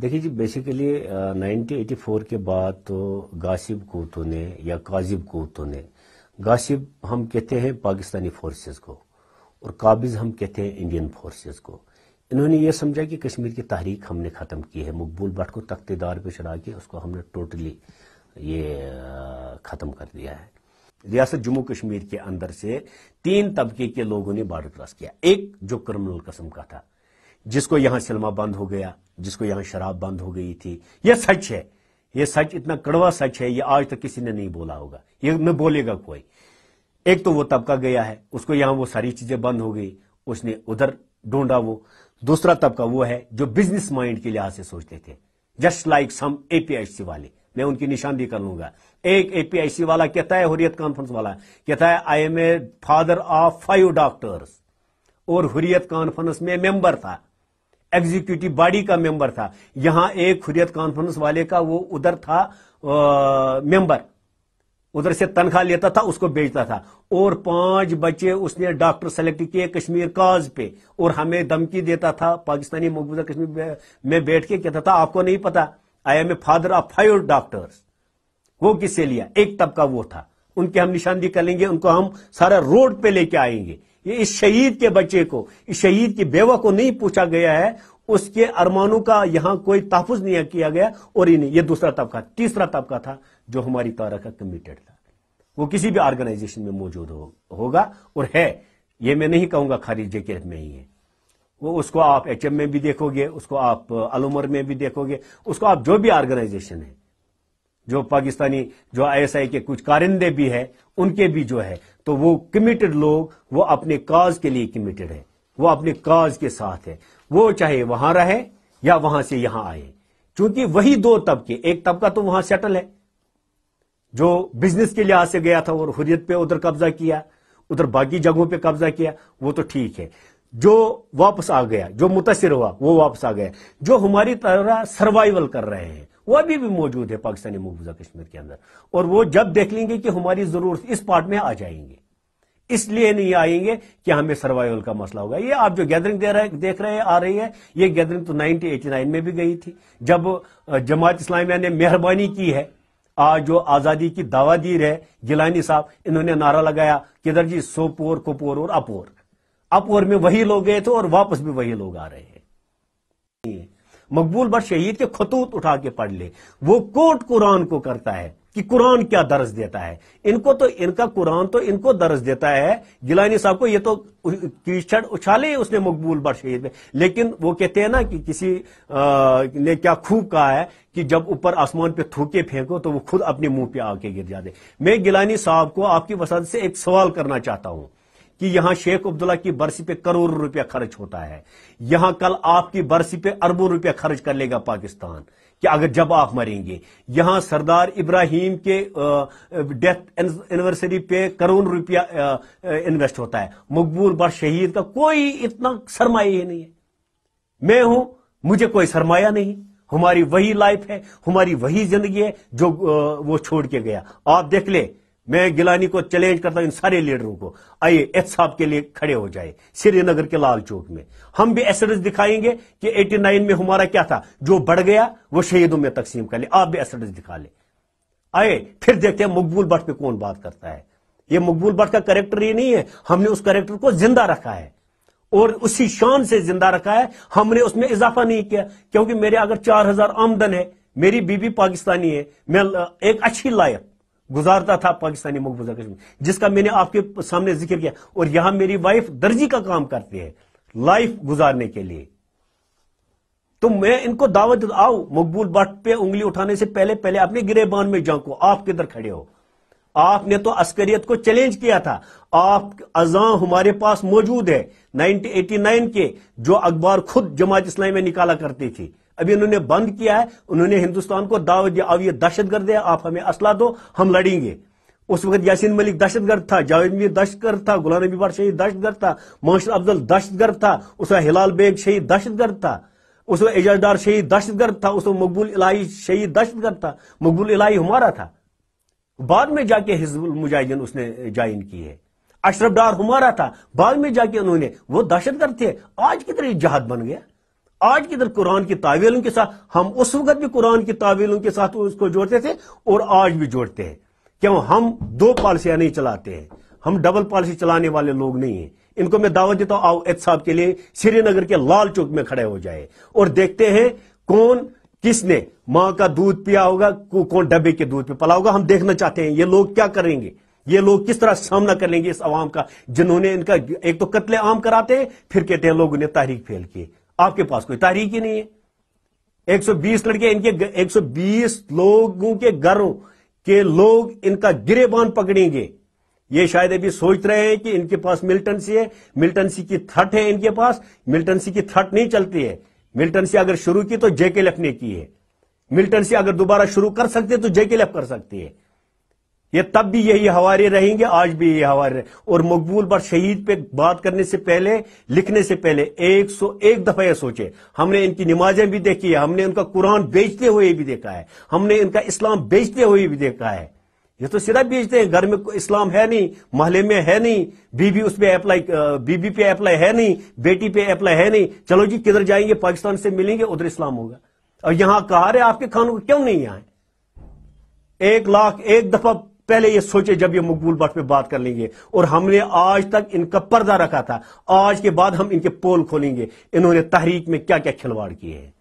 देखिए जी बेसिकली 1984 के बाद तो गासिब कोतों ने या काजिब कोतों ने गासिब हम कहते हैं पाकिस्तानी फोर्सेस को और काबिज हम कहते हैं इंडियन फोर्सेस को इन्होंने ये समझा कि कश्मीर की तहरीक हमने ख़त्म की है मकबूल भट्ट को तख्तेदार पे चढ़ा के उसको हमने टोटली ये ख़त्म कर दिया है रियासत जम्मू कश्मीर के अंदर से तीन तबके के लोगों ने बॉर्डर क्रॉस किया एक जो क्रिमिनल कस्म का था जिसको यहां सिनेमा बंद हो गया जिसको यहां शराब बंद हो गई थी यह सच है यह सच इतना कड़वा सच है यह आज तक किसी ने नहीं बोला होगा ये न बोलेगा कोई एक तो वो तबका गया है उसको यहां वो सारी चीजें बंद हो गई उसने उधर ढूंढा वो दूसरा तबका वो है जो बिजनेस माइंड के लिहाज से सोचते थे जस्ट लाइक सम एपीआईसी वाले मैं उनकी निशानदी कर लूंगा एक एपीआईसी वाला कहता है हुरियत कॉन्फ्रेंस वाला कहता है I am a father of five doctors और हुरियत कॉन्फ्रेंस में मेंबर था एग्जीक्यूटिव बॉडी का मेंबर था यहां एक हुरियत कॉन्फ्रेंस वाले का वो उधर था आ, मेंबर उधर से तनख्वाह लेता था उसको बेचता था और पांच बच्चे उसने डॉक्टर सेलेक्ट किए कश्मीर काज पे और हमें धमकी देता था पाकिस्तानी मकबूजा कश्मीर में बैठ के कहता था आपको नहीं पता I am a father of five doctors वो किससे लिया एक तबका वो था उनके हम निशानदी कर लेंगे उनको हम सारा रोड पे लेके आएंगे ये इस शहीद के बच्चे को इस शहीद की बेवा को नहीं पूछा गया है उसके अरमानों का यहां कोई तहफुज नहीं किया गया और ही नहीं ये दूसरा तबका तीसरा तबका था जो हमारी तारा का कमिटेड था वो किसी भी ऑर्गेनाइजेशन में मौजूद हो, होगा और है ये मैं नहीं कहूंगा खारिज जकरत में ही है वो उसको आप एच में भी देखोगे उसको आप अलमर में भी देखोगे उसको आप जो भी ऑर्गेनाइजेशन है जो पाकिस्तानी जो आईएसआई के कुछ कारिंदे भी हैं उनके भी जो है तो वो कमिटेड लोग वो अपने काज के लिए कमिटेड है वो अपने काज के साथ है वो चाहे वहां रहे या वहां से यहां आए क्योंकि वही दो तबके एक तबका तो वहां सेटल है जो बिजनेस के लिहाज से गया था और हुरियत पे उधर कब्जा किया उधर बाकी जगहों पे कब्जा किया वो तो ठीक है जो वापस आ गया जो मुतासर हुआ वो वापस आ गया जो हमारी तरह सर्वाइवल कर रहे हैं वो अभी भी मौजूद है पाकिस्तानी मकबूजा कश्मीर के अंदर और वो जब देख लेंगे कि हमारी जरूरत इस पार्ट में आ जाएंगे इसलिए नहीं आएंगे कि हमें सर्वाइवल का मसला होगा ये आप जो गैदरिंग दे रहे देख रहे हैं आ रही है ये गैदरिंग तो 1989 में भी गई थी जब जमात इस्लामिया ने मेहरबानी की है आज जो आजादी की दावा दी रहे गिलानी साहब इन्होंने नारा लगाया किधर जी सोपोर कुपोर और अपोर अपोर में वही लोग गए थे और वापस भी वही लोग आ रहे हैं मकबूल बट शहीद के खतूत उठा के पढ़ ले वो कोट कुरान को करता है कि कुरान क्या दर्ज देता है इनको तो इनका कुरान तो इनको दर्ज देता है गिलानी साहब को ये तो कीचड़ उछाले उसने मकबूल बट शहीद में लेकिन वो कहते हैं ना कि किसी आ, ने क्या खूब कहा है कि जब ऊपर आसमान पे थूके फेंको तो वो खुद अपने मुंह पे आके गिर जाते मैं गिलानी साहब को आपकी वसाद से एक सवाल करना चाहता हूं कि यहां शेख अब्दुल्ला की बरसी पे करोड़ों रुपया खर्च होता है यहां कल आपकी बरसी पे अरबों रुपया खर्च कर लेगा पाकिस्तान कि अगर जब आप मरेंगे यहां सरदार इब्राहिम के डेथ एनिवर्सरी पे करोड़ रुपया इन्वेस्ट होता है मकबूल बट शहीद का कोई इतना सरमाया ही नहीं है मैं हूं मुझे कोई सरमाया नहीं हमारी वही लाइफ है हमारी वही जिंदगी है जो वो छोड़ के गया आप देख ले मैं गिलानी को चैलेंज करता हूं इन सारे लीडरों को आइए एहसाब के लिए खड़े हो जाए श्रीनगर के लाल चौक में हम भी एसडेंस दिखाएंगे कि 89 में हमारा क्या था जो बढ़ गया वो शहीदों में तकसीम कर ले आप भी एसडेंस दिखा ले आए फिर देखते हैं मकबूल भट्ट पे कौन बात करता है ये मकबूल भट्ट का करेक्टर ही नहीं है हमने उस करेक्टर को जिंदा रखा है और उसी शान से जिंदा रखा है हमने उसमें इजाफा नहीं किया क्योंकि मेरे अगर चार हजार आमदन है मेरी बीबी पाकिस्तानी है मैं एक अच्छी लायक गुजारता था पाकिस्तानी मकबूजा कश्मीर जिसका मैंने आपके सामने जिक्र किया और यहां मेरी वाइफ दर्जी का काम करती है लाइफ गुजारने के लिए तो मैं इनको दावत आओ मकबूल भट्ट पे उंगली उठाने से पहले पहले अपने गिरेबान में जांको आप किधर खड़े हो आपने तो अस्करियत को चैलेंज किया था आप अजा हमारे पास मौजूद है 1989 के जो अखबार खुद जमात इस्लाम में निकाला करती थी अभी उन्होंने बंद किया है उन्होंने हिंदुस्तान को दावत दिया अब ये दहशत गर्द है आप हमें असला दो हम लड़ेंगे उस वक्त यासीन मलिक दहशतगर्द था जावेद मीर दहशतगर्द था गुलाम नबी बार शहीद दहशतगर्द था मोहसिन अफजल दहशतगर्द था उसका हिलाल बेग शहीद दहशतगर्द था उस वक्त एजाजदार शहीद दहशतगर्द था उस वक्त मकबूल इलाही शहीद दहशतगर्द था मकबूल इलाही हमारा था बाद में जाके हिजबुल मुजाहिदीन उसने ज्वाइन की है अशरफ डार हमारा था बाद में जाके उन्होंने वो दहशतगर्द थे आज कितने जहाद बन गया आज की दिन कुरान की तावीलों के साथ हम उस वक्त भी कुरान की तावीलों के साथ उसको जोड़ते थे और आज भी जोड़ते हैं क्यों हम दो पॉलिसियां नहीं चलाते हैं हम डबल पॉलिसी चलाने वाले लोग नहीं हैं इनको मैं दावत देता हूं आओ एच साहब के लिए श्रीनगर के लाल चौक में खड़े हो जाए और देखते हैं कौन किसने माँ का दूध पिया होगा कौन डब्बे के दूध पे पला होगा हम देखना चाहते हैं ये लोग क्या करेंगे ये लोग किस तरह सामना करेंगे इस अवाम का जिन्होंने इनका एक तो कत्ले आम कराते हैं फिर कहते हैं लोगों ने तारीख फेल की आपके पास कोई तारीख ही नहीं है 120 लड़के इनके 120 लोगों के घरों के लोग इनका गिरेबान पकड़ेंगे ये शायद अभी सोच रहे हैं कि इनके पास मिल्टनसी है मिल्टनसी की थट है इनके पास मिल्टनसी की थट नहीं चलती है मिल्टनसी अगर शुरू की तो जेके लेफ ने की है मिल्टनसी अगर दोबारा शुरू कर सकते तो जेके लेफ कर सकती है ये तब भी यही हवारे रहेंगे आज भी यही हवारे रहे और मकबूल पर शहीद पे बात करने से पहले लिखने से पहले एक सौ एक दफा यह सोचे हमने इनकी नमाजें भी देखी है हमने उनका कुरान बेचते हुए भी देखा है हमने इनका इस्लाम बेचते हुए भी देखा है ये तो सीधा बेचते हैं घर में इस्लाम है नहीं महल में है नहीं बीबी उस पर अप्लाई बीबी पे अप्लाई है नहीं बेटी पे अप्लाई है नहीं चलो जी किधर जाएंगे पाकिस्तान से मिलेंगे उधर इस्लाम होगा और यहां कहा रहे आपके खानों को क्यों नहीं आए एक लाख एक दफा पहले ये सोचे जब ये मकबूल भट्ट पे बात कर लेंगे और हमने आज तक इनका पर्दा रखा था आज के बाद हम इनके पोल खोलेंगे इन्होंने तहरीक में क्या क्या खिलवाड़ किए हैं